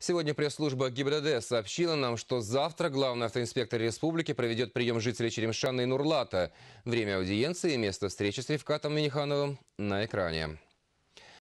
Сегодня пресс-служба ГИБДД сообщила нам, что завтра главный автоинспектор республики проведет прием жителей Черемшана и Нурлата. Время аудиенции и место встречи с Ревкатом Минихановым на экране.